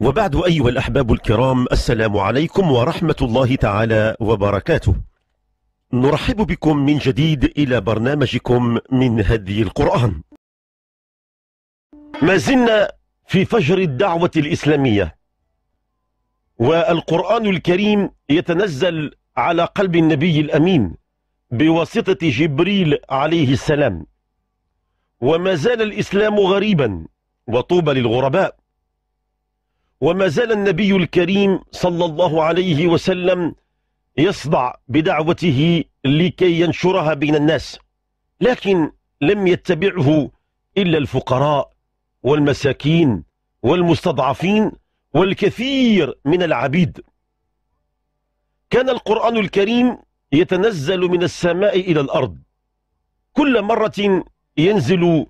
وبعد أيها الأحباب الكرام السلام عليكم ورحمة الله تعالى وبركاته نرحب بكم من جديد إلى برنامجكم من هدي القرآن ما زلنا في فجر الدعوة الإسلامية والقرآن الكريم يتنزل على قلب النبي الأمين بواسطة جبريل عليه السلام وما زال الإسلام غريبا وطوبى للغرباء وما زال النبي الكريم صلى الله عليه وسلم يصدع بدعوته لكي ينشرها بين الناس لكن لم يتبعه إلا الفقراء والمساكين والمستضعفين والكثير من العبيد كان القرآن الكريم يتنزل من السماء إلى الأرض كل مرة ينزل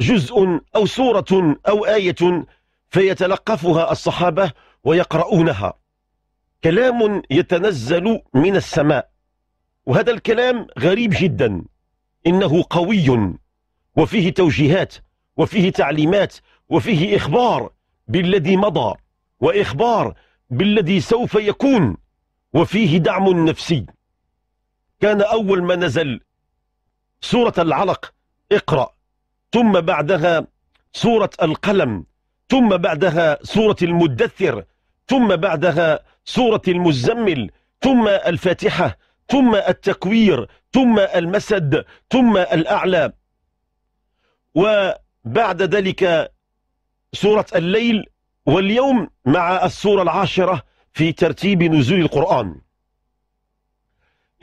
جزء أو سورة أو آية فيتلقفها الصحابة ويقرؤونها كلام يتنزل من السماء وهذا الكلام غريب جدا إنه قوي وفيه توجيهات وفيه تعليمات وفيه إخبار بالذي مضى وإخبار بالذي سوف يكون وفيه دعم نفسي كان أول ما نزل سورة العلق اقرأ ثم بعدها سورة القلم ثم بعدها سورة المدثر ثم بعدها سورة المزمل ثم الفاتحة ثم التكوير ثم المسد ثم الأعلى وبعد ذلك سورة الليل واليوم مع السورة العاشرة في ترتيب نزول القرآن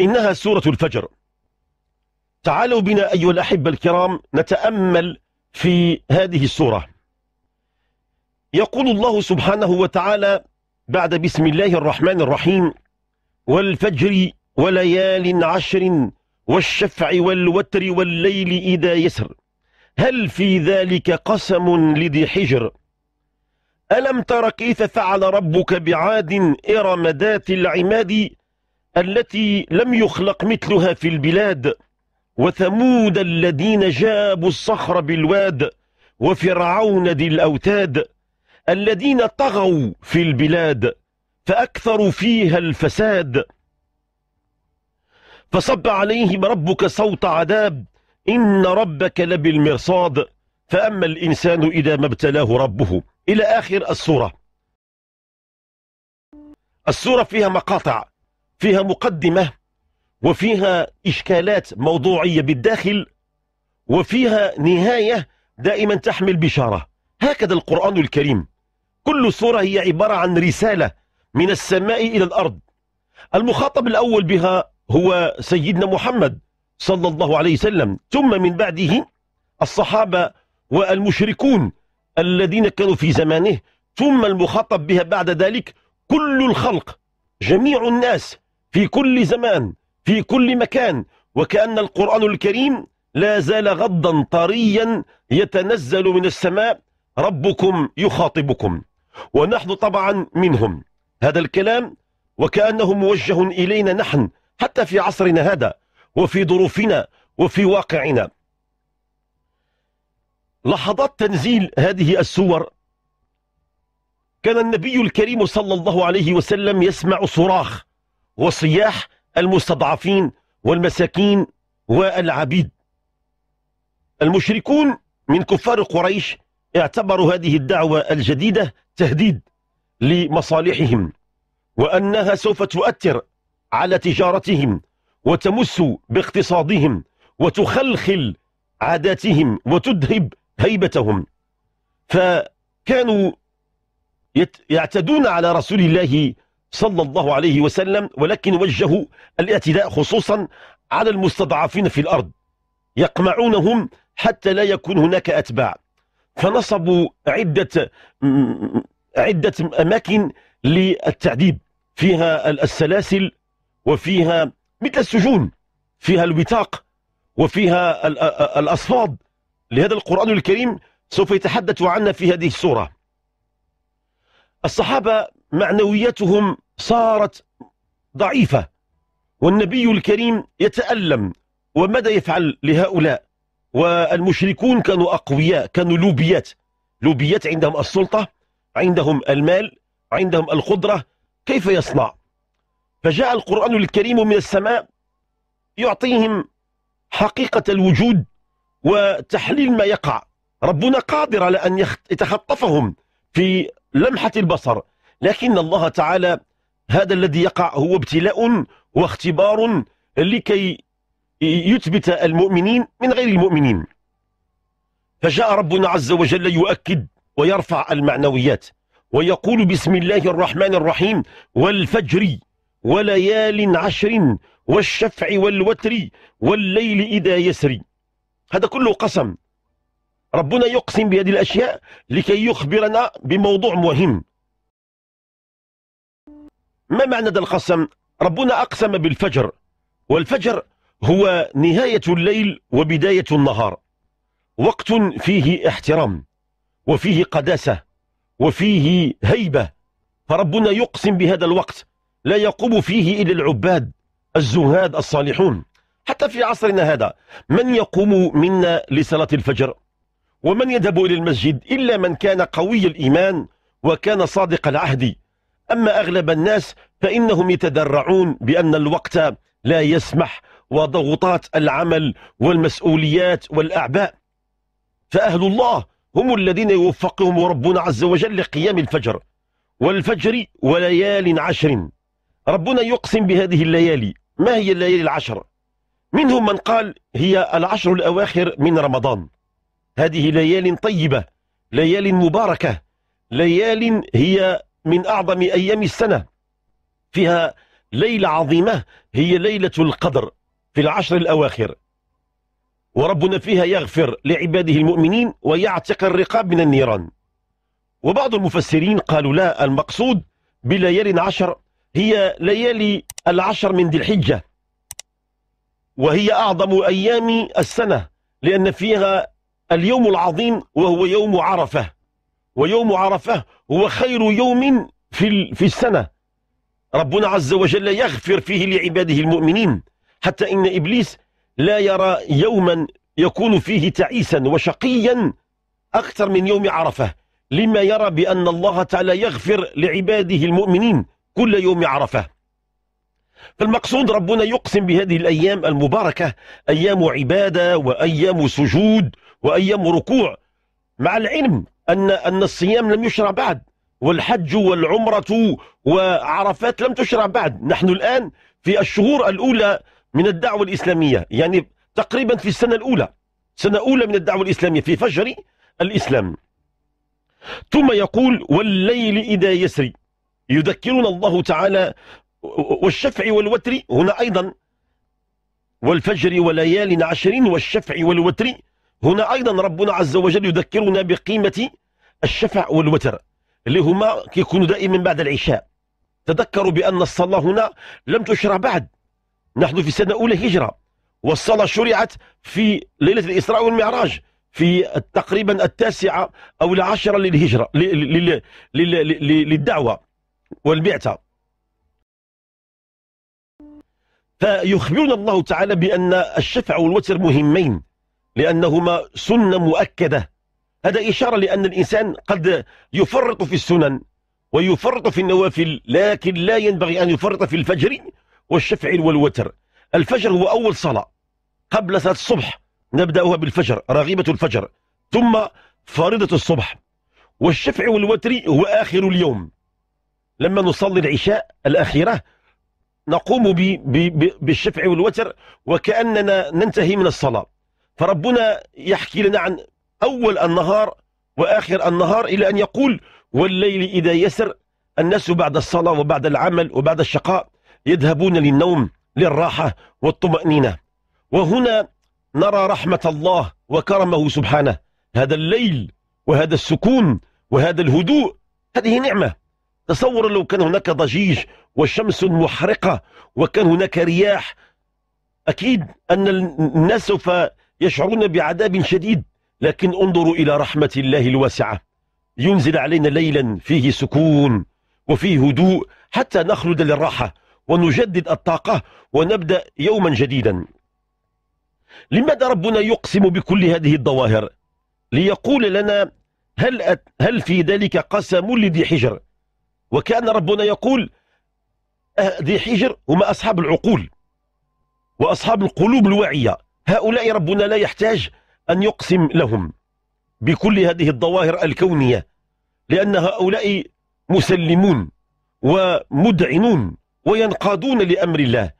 إنها سورة الفجر تعالوا بنا أيها الأحبة الكرام نتأمل في هذه السورة يقول الله سبحانه وتعالى بعد بسم الله الرحمن الرحيم والفجر وليال عشر والشفع والوتر والليل إذا يسر هل في ذلك قسم لذي حجر ألم تر كيف فعل ربك بعاد إرم ذات العماد التي لم يخلق مثلها في البلاد وثمود الذين جابوا الصخر بالواد وفرعون ذي الأوتاد الذين طغوا في البلاد فأكثروا فيها الفساد فصب عليهم ربك صوت عذاب إن ربك لبالمرصاد فأما الإنسان إذا ما ابتلاه ربه إلى آخر السورة السورة فيها مقاطع فيها مقدمة وفيها إشكالات موضوعية بالداخل وفيها نهاية دائما تحمل بشارة هكذا القرآن الكريم كل صورة هي عبارة عن رسالة من السماء إلى الأرض المخاطب الأول بها هو سيدنا محمد صلى الله عليه وسلم ثم من بعده الصحابة والمشركون الذين كانوا في زمانه ثم المخاطب بها بعد ذلك كل الخلق جميع الناس في كل زمان في كل مكان وكأن القرآن الكريم لا زال غضا طريا يتنزل من السماء ربكم يخاطبكم ونحن طبعا منهم هذا الكلام وكأنه موجه إلينا نحن حتى في عصرنا هذا وفي ظروفنا وفي واقعنا لحظات تنزيل هذه السور كان النبي الكريم صلى الله عليه وسلم يسمع صراخ وصياح المستضعفين والمساكين والعبيد المشركون من كفار قريش اعتبروا هذه الدعوة الجديدة تهديد لمصالحهم وأنها سوف تؤثر على تجارتهم وتمس باقتصادهم وتخلخل عاداتهم وتذهب هيبتهم فكانوا يعتدون على رسول الله صلى الله عليه وسلم ولكن وجهوا الاعتداء خصوصا على المستضعفين في الأرض يقمعونهم حتى لا يكون هناك أتباع فنصبوا عدة عدة أماكن للتعذيب فيها السلاسل وفيها مثل السجون فيها الوثاق وفيها الأصفاد لهذا القرآن الكريم سوف يتحدث عنا في هذه السورة الصحابة معنويتهم صارت ضعيفة والنبي الكريم يتألم وماذا يفعل لهؤلاء والمشركون كانوا أقوياء كانوا لوبيات لوبيات عندهم السلطة عندهم المال عندهم القدرة كيف يصنع فجاء القرآن الكريم من السماء يعطيهم حقيقة الوجود وتحليل ما يقع ربنا قادر على أن يتخطفهم في لمحة البصر لكن الله تعالى هذا الذي يقع هو ابتلاء واختبار لكي يثبت المؤمنين من غير المؤمنين فجاء ربنا عز وجل يؤكد ويرفع المعنويات ويقول بسم الله الرحمن الرحيم والفجر وليال عشر والشفع والوتر والليل إذا يسري هذا كله قسم ربنا يقسم بهذه الأشياء لكي يخبرنا بموضوع مهم ما معنى هذا القسم؟ ربنا أقسم بالفجر والفجر هو نهاية الليل وبداية النهار وقت فيه احترام وفيه قداسة وفيه هيبة فربنا يقسم بهذا الوقت لا يقوم فيه إلا العباد الزهاد الصالحون حتى في عصرنا هذا من يقوم منا لصلاة الفجر ومن يذهب إلى المسجد إلا من كان قوي الإيمان وكان صادق العهد أما أغلب الناس فإنهم يتدرعون بأن الوقت لا يسمح وضغوطات العمل والمسؤوليات والأعباء فأهل الله هم الذين يوفقهم ربنا عز وجل لقيام الفجر والفجر وليال عشر ربنا يقسم بهذه الليالي ما هي الليالي العشر منهم من قال هي العشر الأواخر من رمضان هذه ليال طيبة ليال مباركة ليال هي من أعظم أيام السنة فيها ليلة عظيمة هي ليلة القدر في العشر الأواخر وربنا فيها يغفر لعباده المؤمنين ويعتق الرقاب من النيران وبعض المفسرين قالوا لا المقصود بليالي العشر هي ليالي العشر من ذي الحجة وهي أعظم أيام السنة لأن فيها اليوم العظيم وهو يوم عرفة ويوم عرفة هو خير يوم في في السنة ربنا عز وجل يغفر فيه لعباده المؤمنين حتى إن إبليس لا يرى يوما يكون فيه تعيسا وشقيا أكثر من يوم عرفة لما يرى بأن الله تعالى يغفر لعباده المؤمنين كل يوم عرفة فالمقصود ربنا يقسم بهذه الأيام المباركة أيام عبادة وأيام سجود وأيام ركوع مع العلم أن, أن الصيام لم يشرع بعد والحج والعمرة وعرفات لم تشرع بعد نحن الآن في الشهور الأولى من الدعوة الإسلامية يعني تقريبا في السنة الأولى سنة أولى من الدعوة الإسلامية في فجر الإسلام ثم يقول والليل إذا يسري يذكرنا الله تعالى والشفع والوتر هنا أيضا والفجر وليال عشر والشفع والوتر هنا أيضا ربنا عز وجل يذكرنا بقيمة الشفع والوتر اللي هما كيكونوا دائما بعد العشاء تذكروا بأن الصلاة هنا لم تشرع بعد نحن في سنة أولى هجرة والصلاة شرعت في ليلة الإسراء والمعراج في تقريبا التاسعة أو العاشرة للهجرة للدعوة والبعثة فيخبرنا الله تعالى بأن الشفع والوتر مهمين لأنهما سنة مؤكدة هذا إشارة لأن الإنسان قد يفرط في السنن ويفرط في النوافل لكن لا ينبغي أن يفرط في الفجر والشفع والوتر الفجر هو أول صلاة قبل صلاة الصبح نبدأها بالفجر رغيبة الفجر ثم فريضة الصبح والشفع والوتر هو آخر اليوم لما نصلي العشاء الأخيرة نقوم بالشفع والوتر وكأننا ننتهي من الصلاة فربنا يحكي لنا عن أول النهار وآخر النهار إلى أن يقول والليل إذا يسر الناس بعد الصلاة وبعد العمل وبعد الشقاء يذهبون للنوم للراحة والطمأنينة وهنا نرى رحمة الله وكرمه سبحانه هذا الليل وهذا السكون وهذا الهدوء هذه نعمة تصور لو كان هناك ضجيج وشمس محرقة وكان هناك رياح أكيد أن الناس سوف يشعرون بعذاب شديد لكن انظروا إلى رحمة الله الواسعة ينزل علينا ليلا فيه سكون وفيه هدوء حتى نخلد للراحة ونجدد الطاقة ونبدأ يوما جديدا لماذا ربنا يقسم بكل هذه الظواهر ليقول لنا هل, أت هل في ذلك قسم لذي حجر وكان ربنا يقول أه، ذي حجر هم أصحاب العقول وأصحاب القلوب الواعية هؤلاء ربنا لا يحتاج أن يقسم لهم بكل هذه الظواهر الكونية لأن هؤلاء مسلمون ومدعنون وينقادون لأمر الله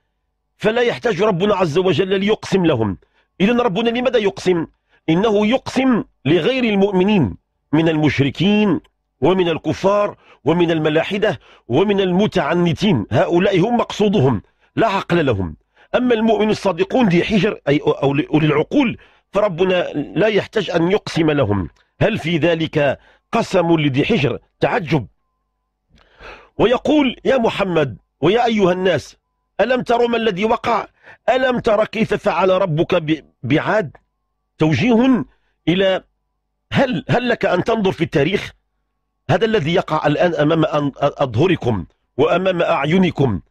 فلا يحتاج ربنا عز وجل ليقسم لهم إذا ربنا لماذا يقسم؟ إنه يقسم لغير المؤمنين من المشركين ومن الكفار ومن الملاحدة ومن المتعنتين هؤلاء هم مقصودهم لا عقل لهم أما المؤمن الصادقون ذي حجر أي أولي العقول فربنا لا يحتاج أن يقسم لهم هل في ذلك قسم لذي حجر تعجب ويقول يا محمد ويا أيها الناس ألم تروا ما الذي وقع ألم ترى كيف فعل ربك بعاد توجيه إلى هل هل لك أن تنظر في التاريخ هذا الذي يقع الآن أمام أظهركم وأمام أعينكم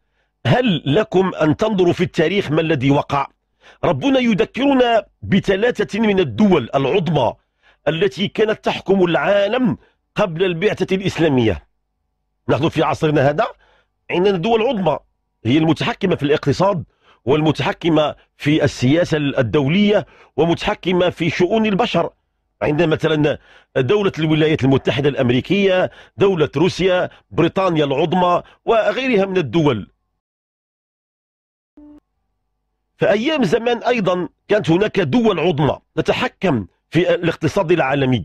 هل لكم أن تنظروا في التاريخ ما الذي وقع ربنا يذكرنا بثلاثة من الدول العظمى التي كانت تحكم العالم قبل البعثة الإسلامية نحن في عصرنا هذا عندنا الدول العظمى هي المتحكمة في الاقتصاد والمتحكمة في السياسة الدولية ومتحكمة في شؤون البشر عندنا مثلا دولة الولايات المتحدة الأمريكية دولة روسيا بريطانيا العظمى وغيرها من الدول فأيام زمان أيضا كانت هناك دول عظمى تتحكم في الاقتصاد العالمي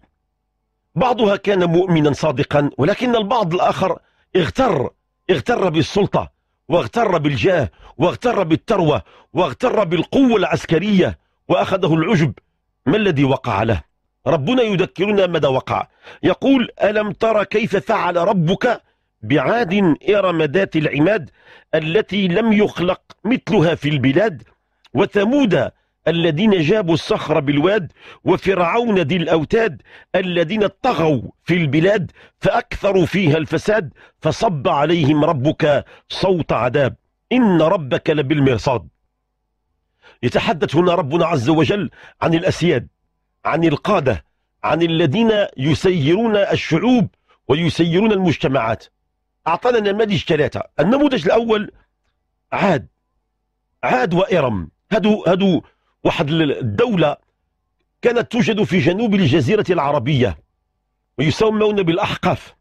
بعضها كان مؤمنا صادقا ولكن البعض الآخر اغتر اغتر بالسلطة واغتر بالجاه واغتر بالثروة واغتر بالقوة العسكرية وأخذه العجب ما الذي وقع له ربنا يذكرنا ماذا وقع يقول ألم ترى كيف فعل ربك بعاد إرم ذات العماد التي لم يخلق مثلها في البلاد وثمود الذين جابوا الصخر بالواد وفرعون ذي الأوتاد الذين طغوا في البلاد فأكثروا فيها الفساد فصب عليهم ربك صوت عذاب إن ربك لبالمرصاد يتحدث هنا ربنا عز وجل عن الأسياد عن القادة عن الذين يسيرون الشعوب ويسيرون المجتمعات أعطانا نماذج ثلاثة النموذج الأول عاد عاد وإرم هادو هادو واحد الدولة كانت توجد في جنوب الجزيرة العربية ويسمون بالأحقاف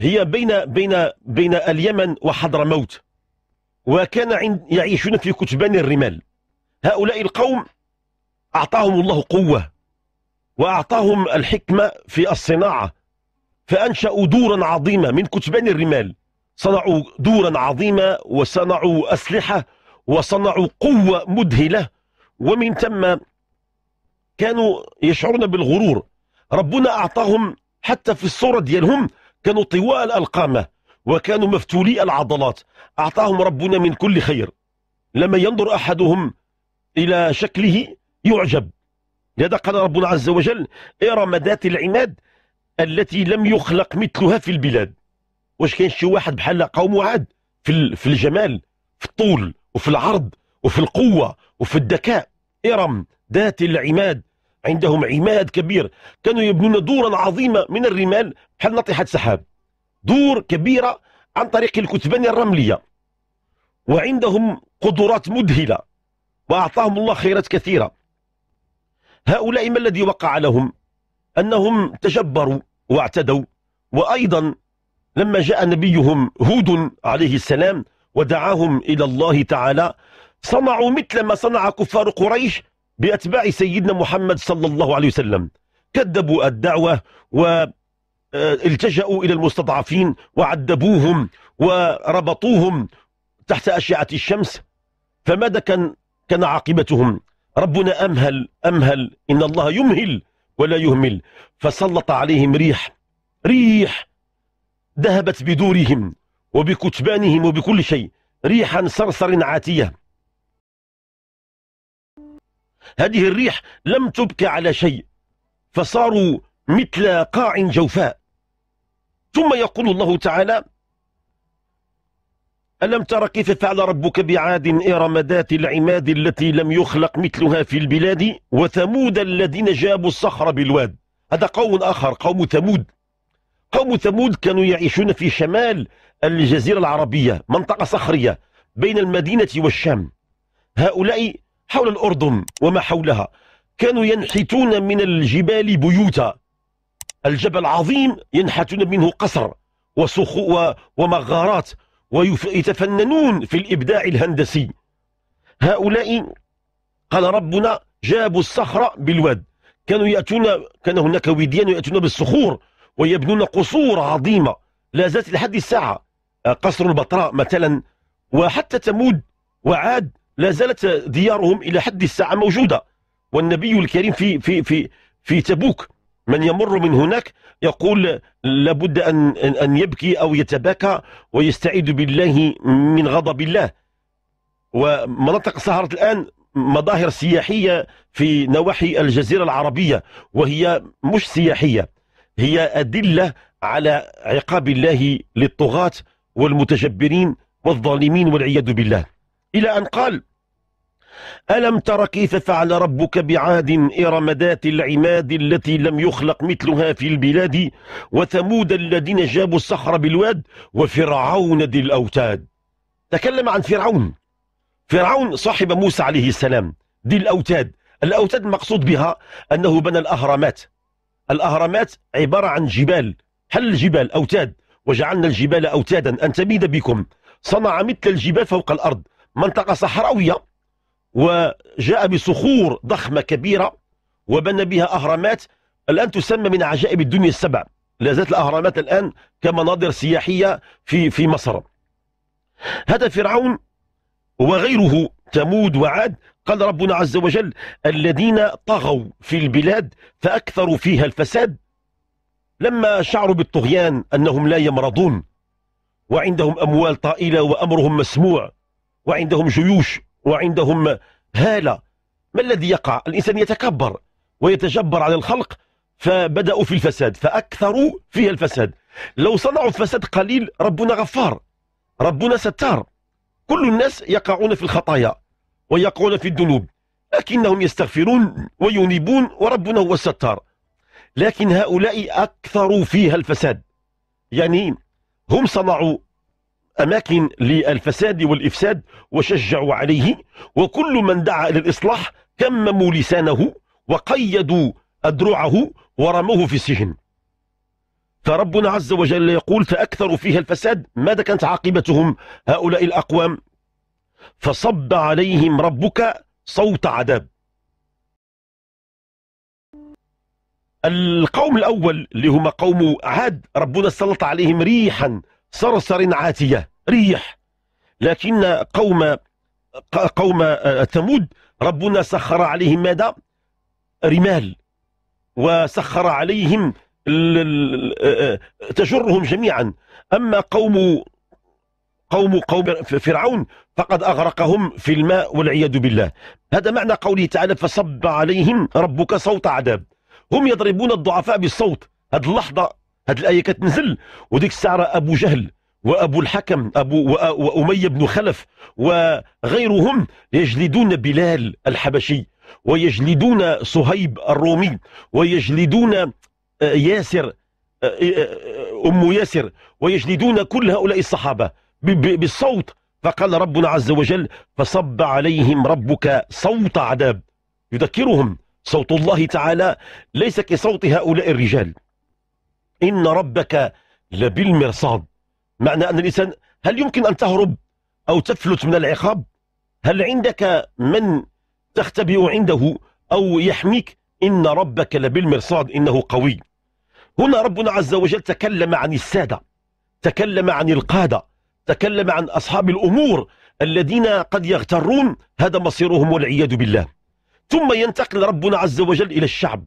هي بين بين بين اليمن وحضرموت وكان يعيشون في كتبان الرمال هؤلاء القوم أعطاهم الله قوة وأعطاهم الحكمة في الصناعة فأنشأوا دورا عظيمة من كتبان الرمال صنعوا دورا عظيمة وصنعوا أسلحة وصنعوا قوة مذهلة ومن ثم كانوا يشعرون بالغرور ربنا أعطاهم حتى في الصورة ديالهم كانوا طوال القامة وكانوا مفتولي العضلات أعطاهم ربنا من كل خير لما ينظر أحدهم إلى شكله يعجب لهذا قال ربنا عز وجل إرم ذات العماد التي لم يخلق مثلها في البلاد واش كاين شي واحد بحال قوم عاد في في الجمال في الطول وفي العرض وفي القوة وفي الذكاء إرم ذات العماد عندهم عماد كبير كانوا يبنون دورا عظيمة من الرمال بحال نطيحة سحاب دور كبيرة عن طريق الكتبان الرملية وعندهم قدرات مذهلة وأعطاهم الله خيرات كثيرة هؤلاء ما الذي وقع لهم أنهم تجبروا واعتدوا وأيضا لما جاء نبيهم هود عليه السلام ودعاهم إلى الله تعالى صنعوا مثل ما صنع كفار قريش بأتباع سيدنا محمد صلى الله عليه وسلم كذبوا الدعوة والتجأوا آه، إلى المستضعفين وعذبوهم وربطوهم تحت أشعة الشمس فماذا كان كان عاقبتهم ربنا أمهل أمهل إن الله يمهل ولا يهمل فسلط عليهم ريح ريح ذهبت بدورهم وبكتبانهم وبكل شيء ريحا صرصر عاتية هذه الريح لم تبك على شيء فصاروا مثل قاع جوفاء ثم يقول الله تعالى ألم تر كيف فعل ربك بعاد إرم ذات العماد التي لم يخلق مثلها في البلاد وثمود الذين جابوا الصخر بالواد هذا قوم آخر قوم ثمود قوم ثمود كانوا يعيشون في شمال الجزيرة العربية منطقة صخرية بين المدينة والشام هؤلاء حول الأردن وما حولها كانوا ينحتون من الجبال بيوتا الجبل عظيم ينحتون منه قصر وسخو ومغارات ويتفننون في الإبداع الهندسي هؤلاء قال ربنا جابوا الصخرة بالواد كانوا يأتون كان هناك وديان يأتون بالصخور ويبنون قصور عظيمة لا زالت لحد الساعة قصر البطراء مثلا وحتى تمود وعاد لا زالت ديارهم إلى حد الساعة موجودة والنبي الكريم في في في في تبوك من يمر من هناك يقول لابد أن أن يبكي أو يتباكى ويستعيذ بالله من غضب الله ومناطق سهرة الآن مظاهر سياحية في نواحي الجزيرة العربية وهي مش سياحية هي أدلة على عقاب الله للطغاة والمتجبرين والظالمين والعياذ بالله إلى أن قال ألم تر كيف فعل ربك بعاد إرم ذات العماد التي لم يخلق مثلها في البلاد وثمود الذين جابوا الصخر بالواد وفرعون ذي الأوتاد تكلم عن فرعون فرعون صاحب موسى عليه السلام ذي الأوتاد الأوتاد المقصود بها أنه بنى الأهرامات الأهرامات عبارة عن جبال هل الجبال أوتاد وجعلنا الجبال أوتادا أن تبيد بكم صنع مثل الجبال فوق الأرض منطقة صحراوية وجاء بصخور ضخمة كبيرة وبنى بها أهرامات الآن تسمى من عجائب الدنيا السبع لا زالت الأهرامات الآن كمناظر سياحية في في مصر هذا فرعون وغيره تمود وعاد قال ربنا عز وجل الذين طغوا في البلاد فأكثروا فيها الفساد لما شعروا بالطغيان أنهم لا يمرضون وعندهم أموال طائلة وأمرهم مسموع وعندهم جيوش وعندهم هالة ما الذي يقع الإنسان يتكبر ويتجبر على الخلق فبدأوا في الفساد فأكثروا فيها الفساد لو صنعوا فساد قليل ربنا غفار ربنا ستار كل الناس يقعون في الخطايا ويقعون في الذنوب لكنهم يستغفرون وينيبون وربنا هو الستار لكن هؤلاء أكثروا فيها الفساد يعني هم صنعوا أماكن للفساد والإفساد وشجعوا عليه وكل من دعا إلى الإصلاح كمموا لسانه وقيدوا أدرعه ورموه في السجن فربنا عز وجل يقول فأكثروا فيها الفساد ماذا كانت عاقبتهم هؤلاء الأقوام فصب عليهم ربك صوت عذاب القوم الأول اللي هما قوم عاد ربنا سلط عليهم ريحا صرصر عاتية ريح لكن قوم قوم آه، ثمود ربنا سخر عليهم ماذا رمال وسخر عليهم آه، آه، تجرهم جميعا أما قوم قوم قوم فرعون فقد أغرقهم في الماء والعياذ بالله هذا معنى قوله تعالى فصب عليهم ربك صوت عذاب هم يضربون الضعفاء بالصوت هذه اللحظة هذه الآية كتنزل وديك الساعة أبو جهل وأبو الحكم أبو وأمية بن خلف وغيرهم يجلدون بلال الحبشي ويجلدون صهيب الرومي ويجلدون آه، ياسر آه، آه، أم ياسر ويجلدون كل هؤلاء الصحابة بالصوت فقال ربنا عز وجل فصب عليهم ربك صوت عذاب يذكرهم صوت الله تعالى ليس كصوت هؤلاء الرجال إن ربك لبالمرصاد معنى أن الإنسان هل يمكن أن تهرب أو تفلت من العقاب هل عندك من تختبئ عنده أو يحميك إن ربك لبالمرصاد إنه قوي هنا ربنا عز وجل تكلم عن السادة تكلم عن القادة تكلم عن أصحاب الأمور الذين قد يغترون هذا مصيرهم والعياذ بالله ثم ينتقل ربنا عز وجل إلى الشعب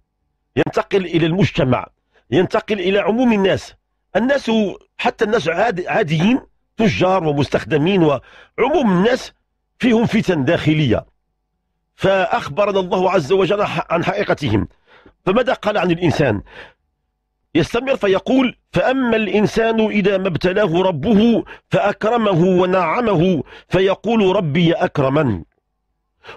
ينتقل إلى المجتمع ينتقل إلى عموم الناس الناس حتى الناس عاديين تجار ومستخدمين وعموم الناس فيهم فتن داخلية فأخبرنا الله عز وجل عن حقيقتهم فماذا قال عن الإنسان يستمر فيقول فأما الإنسان إذا ما ابتلاه ربه فأكرمه ونعمه فيقول ربي أكرمن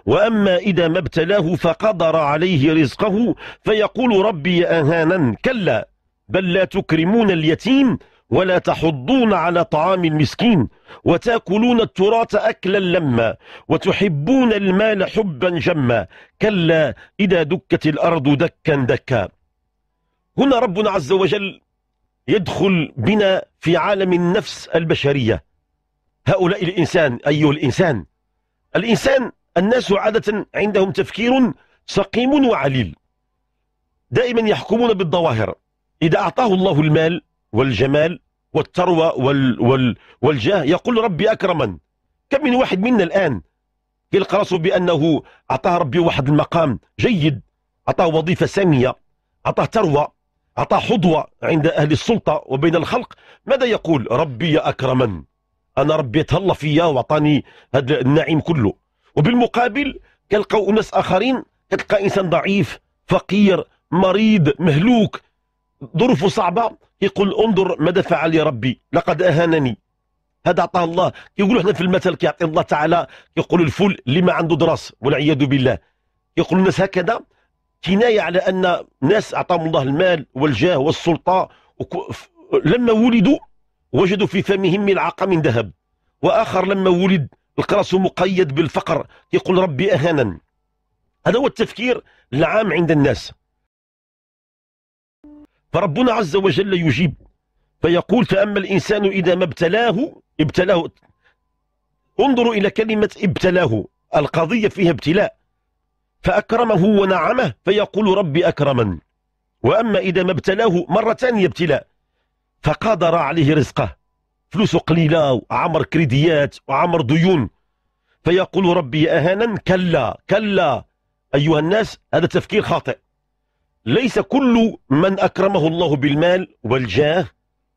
وأما إذا ما ابتلاه فقدر عليه رزقه فيقول ربي أهانا كلا بل لا تكرمون اليتيم ولا تحضون على طعام المسكين وتاكلون التراث أكلا لما وتحبون المال حبا جما كلا إذا دكت الأرض دكا دكا هنا ربنا عز وجل يدخل بنا في عالم النفس البشرية هؤلاء الإنسان أيها الإنسان الإنسان الناس عادة عندهم تفكير سقيم وعليل دائما يحكمون بالظواهر إذا أعطاه الله المال والجمال والثروة وال وال والجاه يقول ربي أكرما كم من واحد منا الآن يلقى راسه بأنه أعطاه ربي واحد المقام جيد أعطاه وظيفة سامية أعطاه ثروة أعطاه حظوة عند أهل السلطة وبين الخلق ماذا يقول ربي أكرما أنا ربي تهلا فيا وأعطاني هذا النعيم كله وبالمقابل كنلقاو ناس اخرين كتلقى انسان ضعيف فقير مريض مهلوك ظروفه صعبه يقول انظر ماذا فعل لي ربي لقد اهانني هذا عطاه الله يقولوا احنا في المثل كيعطي الله تعالى يقول الفل اللي ما عنده دراس والعياذ بالله يقول الناس هكذا كنايه على ان ناس اعطاهم الله المال والجاه والسلطه لما ولدوا وجدوا في فمهم ملعقه من ذهب واخر لما ولد القرص مقيد بالفقر يقول ربي أهانا هذا هو التفكير العام عند الناس فربنا عز وجل يجيب فيقول فأما الإنسان إذا ما ابتلاه ابتلاه انظروا إلى كلمة ابتلاه القضية فيها ابتلاء فأكرمه ونعمه فيقول ربي أكرمن وأما إذا ما ابتلاه مرة ثانية ابتلاء فقدر عليه رزقه فلوس قليلة وعمر كريديات وعمر ديون فيقول ربي أهانا كلا كلا أيها الناس هذا تفكير خاطئ ليس كل من أكرمه الله بالمال والجاه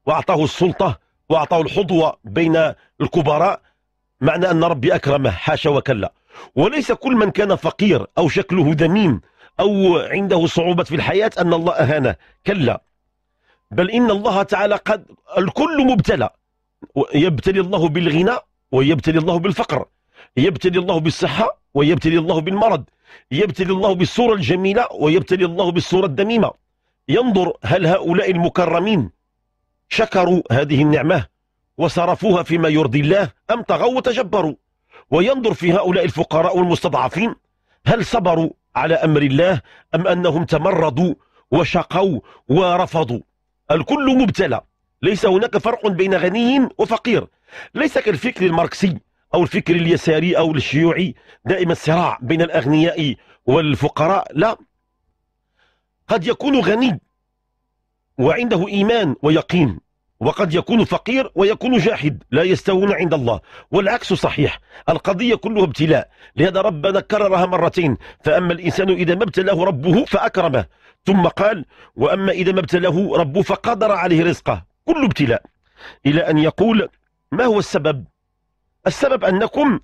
وأعطاه السلطة وأعطاه الحظوة بين الكبراء معنى أن ربي أكرمه حاشا وكلا وليس كل من كان فقير أو شكله ذميم أو عنده صعوبة في الحياة أن الله أهانه كلا بل إن الله تعالى قد الكل مبتلى يبتلي الله بالغنى ويبتلي الله بالفقر يبتلي الله بالصحة ويبتلي الله بالمرض يبتلي الله بالصورة الجميلة ويبتلي الله بالصورة الدميمة ينظر هل هؤلاء المكرمين شكروا هذه النعمة وصرفوها فيما يرضي الله أم طغوا وتجبروا وينظر في هؤلاء الفقراء والمستضعفين هل صبروا على أمر الله أم أنهم تمردوا وشقوا ورفضوا الكل مبتلى ليس هناك فرق بين غني وفقير ليس كالفكر الماركسي أو الفكر اليساري أو الشيوعي دائما الصراع بين الأغنياء والفقراء لا قد يكون غني وعنده إيمان ويقين وقد يكون فقير ويكون جاحد لا يستوون عند الله والعكس صحيح القضية كلها ابتلاء لهذا ربنا كررها مرتين فأما الإنسان إذا ما ابتلاه ربه فأكرمه ثم قال وأما إذا ما ابتلاه ربه فقدر عليه رزقه كل ابتلاء إلى أن يقول ما هو السبب السبب أنكم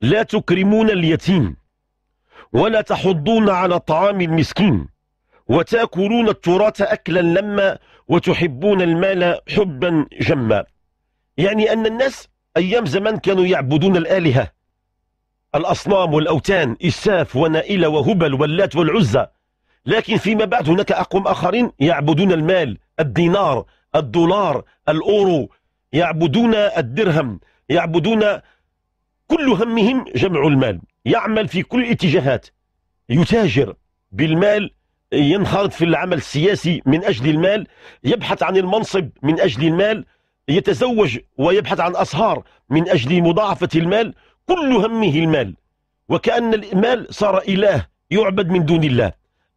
لا تكرمون اليتيم ولا تحضون على طعام المسكين وتاكلون التراث أكلا لما وتحبون المال حبا جما يعني أن الناس أيام زمان كانوا يعبدون الآلهة الأصنام والأوتان إساف ونائلة وهبل واللات والعزة لكن فيما بعد هناك أقوم آخرين يعبدون المال الدينار الدولار الأورو يعبدون الدرهم يعبدون كل همهم جمع المال يعمل في كل الاتجاهات يتاجر بالمال ينخرط في العمل السياسي من أجل المال يبحث عن المنصب من أجل المال يتزوج ويبحث عن أسهار من أجل مضاعفة المال كل همه المال وكأن المال صار إله يعبد من دون الله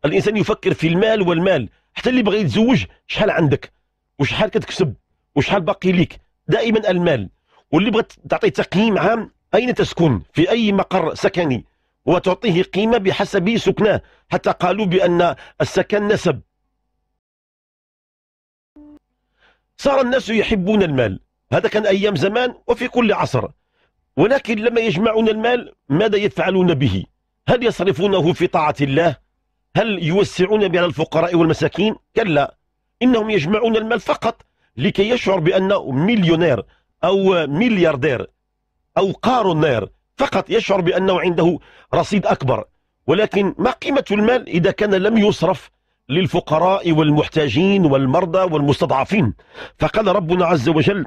الإنسان يفكر في المال والمال حتى اللي بغى يتزوج شحال عندك وشحال كتكسب وشحال باقي ليك دائما المال واللي بغات تعطيه تقييم عام اين تسكن في اي مقر سكني وتعطيه قيمه بحسب سكناه حتى قالوا بان السكن نسب صار الناس يحبون المال هذا كان ايام زمان وفي كل عصر ولكن لما يجمعون المال ماذا يفعلون به هل يصرفونه في طاعه الله هل يوسعون به على الفقراء والمساكين كلا إنهم يجمعون المال فقط لكي يشعر بأنه مليونير أو ملياردير أو قارونير فقط يشعر بأنه عنده رصيد أكبر ولكن ما قيمة المال إذا كان لم يصرف للفقراء والمحتاجين والمرضى والمستضعفين فقال ربنا عز وجل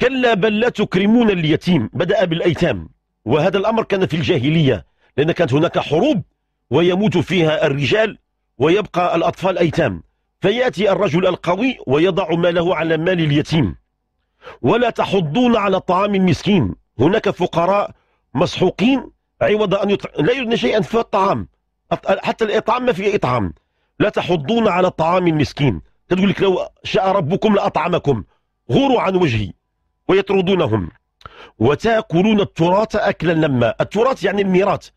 كلا بل لا تكرمون اليتيم بدأ بالأيتام وهذا الأمر كان في الجاهلية لأن كانت هناك حروب ويموت فيها الرجال ويبقى الأطفال أيتام فيأتي الرجل القوي ويضع ماله على مال اليتيم ولا تحضون على طعام المسكين هناك فقراء مسحوقين عوض أن يطعم لا يريدون شيئا في الطعام حتى الإطعام ما فيه إطعام لا تحضون على طعام المسكين تقول لك لو شاء ربكم لأطعمكم غوروا عن وجهي ويطردونهم وتاكلون التراث أكلا لما التراث يعني الميراث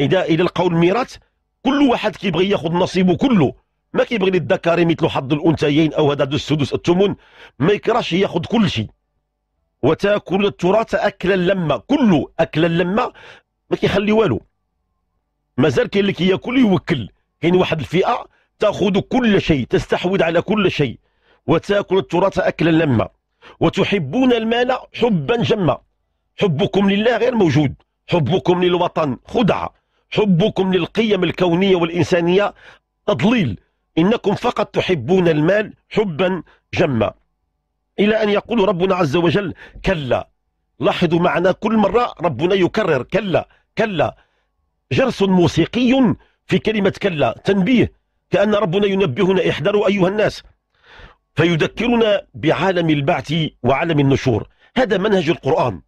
إذا إلى القول ميراث كل واحد كيبغي ياخذ نصيبه كله ما كيبغي للذكر مثل حظ الانثيين او هذا السدس الثمن ما يكرهش ياخذ كل شيء وتاكل التراث اكلا لما كله اكلا لما ما كيخلي والو مازال كاين اللي كياكل يوكل كاين واحد الفئه تاخذ كل شيء تستحوذ على كل شيء وتاكل التراث اكلا لما وتحبون المال حبا جما حبكم لله غير موجود حبكم للوطن خدعه حبكم للقيم الكونية والإنسانية تضليل إنكم فقط تحبون المال حبا جما إلى أن يقول ربنا عز وجل كلا لاحظوا معنا كل مرة ربنا يكرر كلا كلا جرس موسيقي في كلمة كلا تنبيه كأن ربنا ينبهنا احذروا أيها الناس فيذكرنا بعالم البعث وعالم النشور هذا منهج القرآن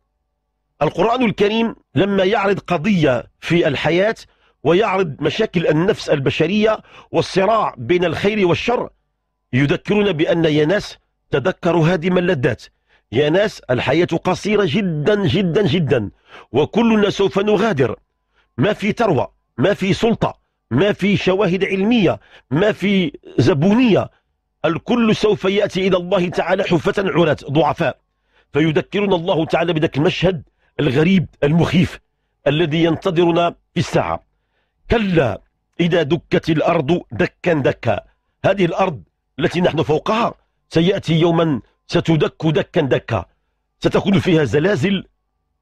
القرآن الكريم لما يعرض قضية في الحياة ويعرض مشاكل النفس البشرية والصراع بين الخير والشر يذكرنا بأن يا ناس تذكروا هادم اللذات يا ناس الحياة قصيرة جدا جدا جدا وكلنا سوف نغادر ما في ثروة ما في سلطة ما في شواهد علمية ما في زبونية الكل سوف يأتي إلى الله تعالى حفة عرات ضعفاء فيذكرنا الله تعالى بذاك المشهد الغريب المخيف الذي ينتظرنا في الساعة كلا إذا دكت الأرض دكا دكا هذه الأرض التي نحن فوقها سيأتي يوما ستدك دكا دكا ستكون فيها زلازل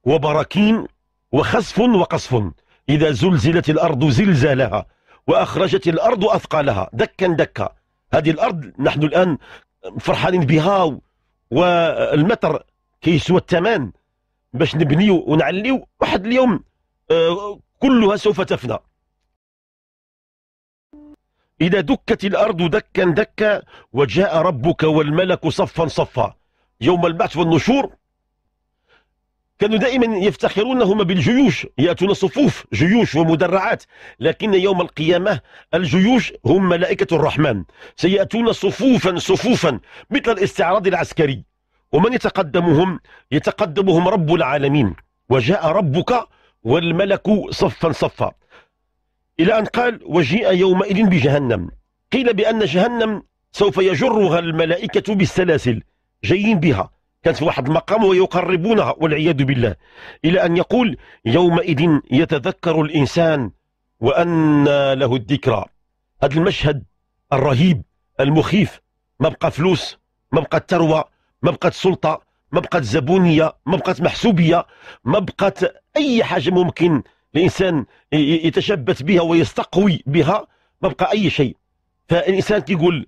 وبراكين وخسف وقصف إذا زلزلت الأرض زلزالها وأخرجت الأرض أثقالها دكا دكا هذه الأرض نحن الآن فرحانين بها والمطر كيسوى الثمان باش نبنيو ونعليو واحد اليوم آه، كلها سوف تفنى إذا دكت الأرض دكا دكا وجاء ربك والملك صفا صفا يوم البعث والنشور كانوا دائما يفتخرون هما بالجيوش يأتون صفوف جيوش ومدرعات لكن يوم القيامة الجيوش هم ملائكة الرحمن سيأتون صفوفا صفوفا مثل الاستعراض العسكري ومن يتقدمهم يتقدمهم رب العالمين وجاء ربك والملك صفا صفا إلى أن قال وجيء يومئذ بجهنم قيل بأن جهنم سوف يجرها الملائكة بالسلاسل جايين بها كانت في واحد المقام ويقربونها والعياذ بالله إلى أن يقول يومئذ يتذكر الإنسان وأن له الذكرى هذا المشهد الرهيب المخيف ما بقى فلوس ما بقى الثروة ما بقات سلطه ما بقات زبونيه ما بقات محسوبيه ما بقات اي حاجه ممكن الانسان يتشبث بها ويستقوي بها ما بقى اي شيء فالانسان كيقول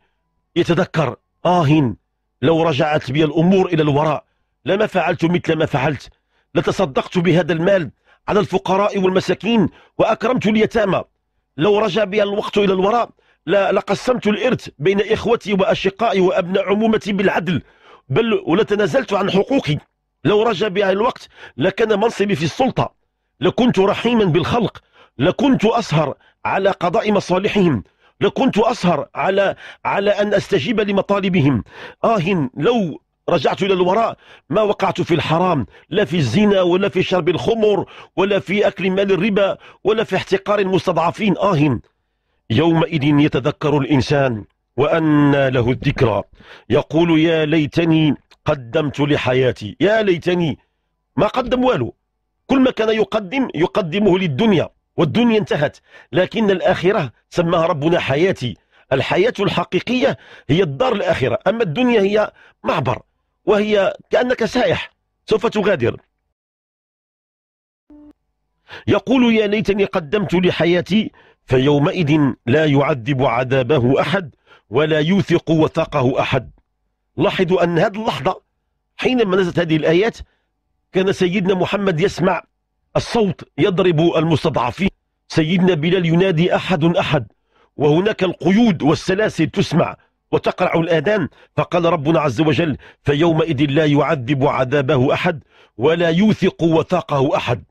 يتذكر آه لو رجعت بي الامور الى الوراء لما فعلت مثل ما فعلت لتصدقت بهذا المال على الفقراء والمساكين واكرمت اليتامى لو رجع بي الوقت الى الوراء لقسمت الارث بين اخوتي واشقائي وابناء عمومتي بالعدل بل ولتنازلت عن حقوقي لو رجع بها الوقت لكان منصبي في السلطة لكنت رحيما بالخلق لكنت أسهر على قضاء مصالحهم لكنت أسهر على على أن أستجيب لمطالبهم آه لو رجعت إلى الوراء ما وقعت في الحرام لا في الزنا ولا في شرب الخمر ولا في أكل مال الربا ولا في احتقار المستضعفين آه يومئذ يتذكر الإنسان وأنى له الذكرى يقول يا ليتني قدمت لحياتي يا ليتني ما قدم والو كل ما كان يقدم يقدمه للدنيا والدنيا انتهت لكن الآخرة سماها ربنا حياتي الحياة الحقيقية هي الدار الآخرة أما الدنيا هي معبر وهي كأنك سائح سوف تغادر يقول يا ليتني قدمت لحياتي فيومئذ لا يعذب عذابه أحد ولا يوثق وثاقه أحد لاحظوا أن هذه اللحظة حينما نزلت هذه الآيات كان سيدنا محمد يسمع الصوت يضرب المستضعفين سيدنا بلال ينادي أحد أحد وهناك القيود والسلاسل تسمع وتقرع الآذان فقال ربنا عز وجل فيومئذ لا يعذب عذابه أحد ولا يوثق وثاقه أحد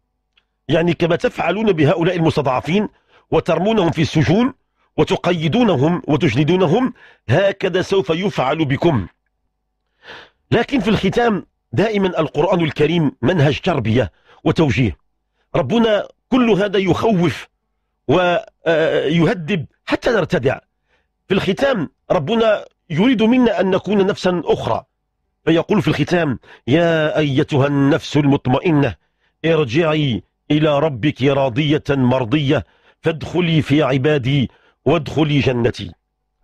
يعني كما تفعلون بهؤلاء المستضعفين وترمونهم في السجون وتقيدونهم وتجلدونهم هكذا سوف يفعل بكم لكن في الختام دائما القرآن الكريم منهج تربية وتوجيه ربنا كل هذا يخوف ويهدب آه، حتى نرتدع في الختام ربنا يريد منا أن نكون نفسا أخرى فيقول في الختام يا أيتها النفس المطمئنة ارجعي إلى ربك راضية مرضية فادخلي في عبادي وادخلي جنتي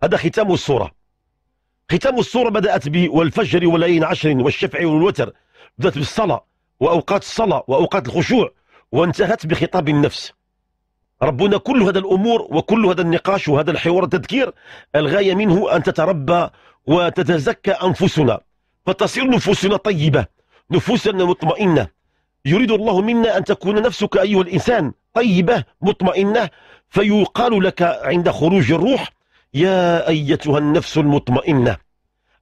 هذا ختام السورة ختام السورة بدأت ب والفجر وليل عشر والشفع والوتر بدأت بالصلاة وأوقات الصلاة وأوقات الخشوع وانتهت بخطاب النفس ربنا كل هذا الأمور وكل هذا النقاش وهذا الحوار التذكير الغاية منه أن تتربى وتتزكى أنفسنا فتصير نفوسنا طيبة نفوسنا مطمئنة يريد الله منا أن تكون نفسك أيها الإنسان طيبة مطمئنة فيقال لك عند خروج الروح يا أيتها النفس المطمئنة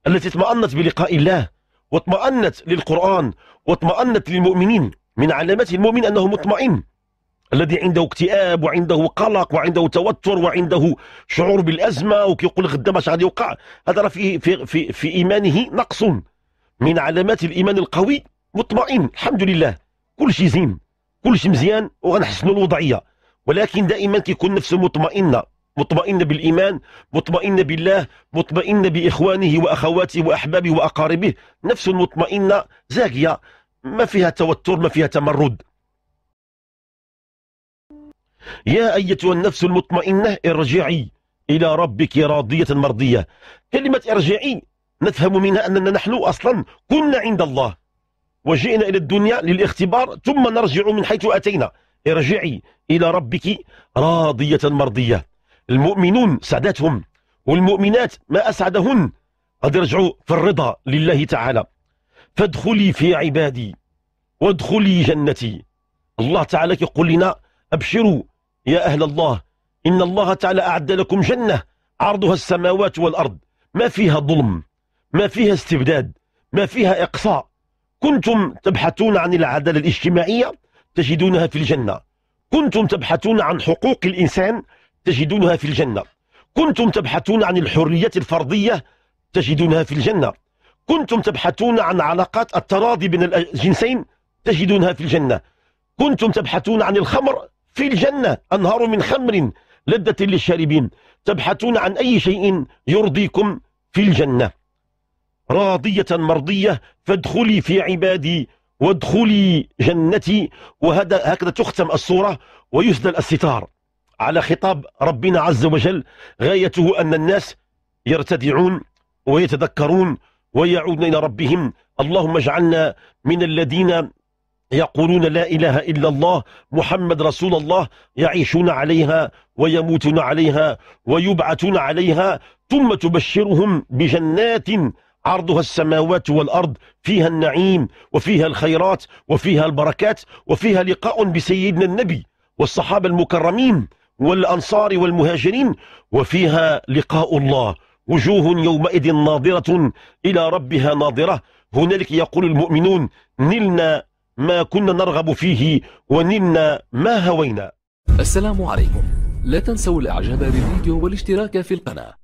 التي اطمأنت بلقاء الله واطمأنت للقرآن واطمأنت للمؤمنين من علامات المؤمن أنه مطمئن الذي عنده اكتئاب وعنده قلق وعنده توتر وعنده شعور بالأزمة وكيقول غدا ما غادي يوقع هذا في, في, في, في إيمانه نقص من علامات الإيمان القوي مطمئن الحمد لله كل شيء زين كلشي مزيان وغنحسنوا الوضعيه ولكن دائما كيكون نفسه مطمئنه مطمئنه بالايمان مطمئنه بالله مطمئنه باخوانه واخواته واحبابه واقاربه نفسه مطمئنه زاكيه ما فيها توتر ما فيها تمرد يا أيتها النفس المطمئنة ارجعي إلى ربك راضية مرضية كلمة ارجعي نفهم منها أننا نحن أصلا كنا عند الله وجئنا إلى الدنيا للاختبار ثم نرجع من حيث أتينا ارجعي إلى ربك راضية مرضية المؤمنون سعدتهم والمؤمنات ما أسعدهن قد يرجعوا في الرضا لله تعالى فادخلي في عبادي وادخلي جنتي الله تعالى يقول لنا أبشروا يا أهل الله إن الله تعالى أعد لكم جنة عرضها السماوات والأرض ما فيها ظلم ما فيها استبداد ما فيها إقصاء كنتم تبحثون عن العدالة الاجتماعية تجدونها في الجنة كنتم تبحثون عن حقوق الإنسان تجدونها في الجنة كنتم تبحثون عن الحرية الفردية تجدونها في الجنة كنتم تبحثون عن علاقات التراضي بين الجنسين تجدونها في الجنة كنتم تبحثون عن الخمر في الجنة أنهار من خمر لذة للشاربين تبحثون عن أي شيء يرضيكم في الجنة راضية مرضية فادخلي في عبادي وادخلي جنتي وهذا هكذا تختم الصورة ويسدى الستار على خطاب ربنا عز وجل غايته أن الناس يرتدعون ويتذكرون ويعودون إلى ربهم اللهم اجعلنا من الذين يقولون لا إله إلا الله محمد رسول الله يعيشون عليها ويموتون عليها ويبعثون عليها ثم تبشرهم بجنات عرضها السماوات والأرض فيها النعيم وفيها الخيرات وفيها البركات وفيها لقاء بسيدنا النبي والصحابة المكرمين والأنصار والمهاجرين وفيها لقاء الله وجوه يومئذ ناظرة إلى ربها ناظرة هنالك يقول المؤمنون نلنا ما كنا نرغب فيه ونلنا ما هوينا السلام عليكم لا تنسوا الإعجاب بالفيديو والاشتراك في القناة